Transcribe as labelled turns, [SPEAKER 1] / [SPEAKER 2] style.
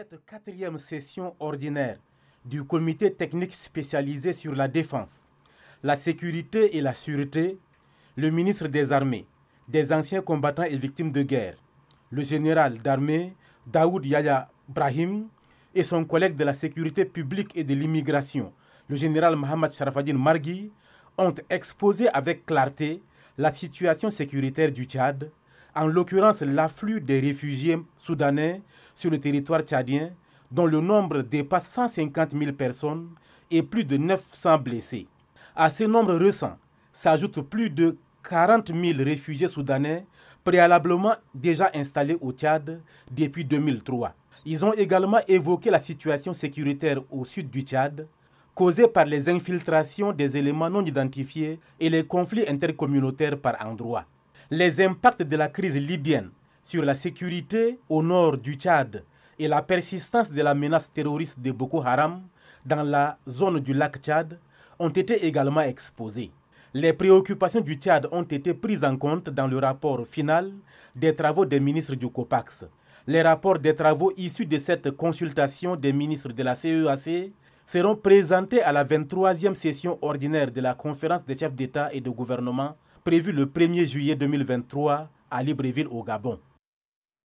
[SPEAKER 1] cette quatrième session ordinaire du comité technique spécialisé sur la défense, la sécurité et la sûreté, le ministre des Armées, des anciens combattants et victimes de guerre, le général d'armée Daoud Yaya Brahim et son collègue de la sécurité publique et de l'immigration, le général Mohamed Sharafadine Margui, ont exposé avec clarté la situation sécuritaire du Tchad, en l'occurrence l'afflux des réfugiés soudanais sur le territoire tchadien, dont le nombre dépasse 150 000 personnes et plus de 900 blessés. À ce nombre récent s'ajoutent plus de 40 000 réfugiés soudanais préalablement déjà installés au Tchad depuis 2003. Ils ont également évoqué la situation sécuritaire au sud du Tchad, causée par les infiltrations des éléments non identifiés et les conflits intercommunautaires par endroits les impacts de la crise libyenne sur la sécurité au nord du Tchad et la persistance de la menace terroriste de Boko Haram dans la zone du lac Tchad ont été également exposés. Les préoccupations du Tchad ont été prises en compte dans le rapport final des travaux des ministres du COPAX. Les rapports des travaux issus de cette consultation des ministres de la CEAC e seront présentés à la 23e session ordinaire de la conférence des chefs d'État et de gouvernement prévue le 1er juillet 2023 à Libreville au Gabon.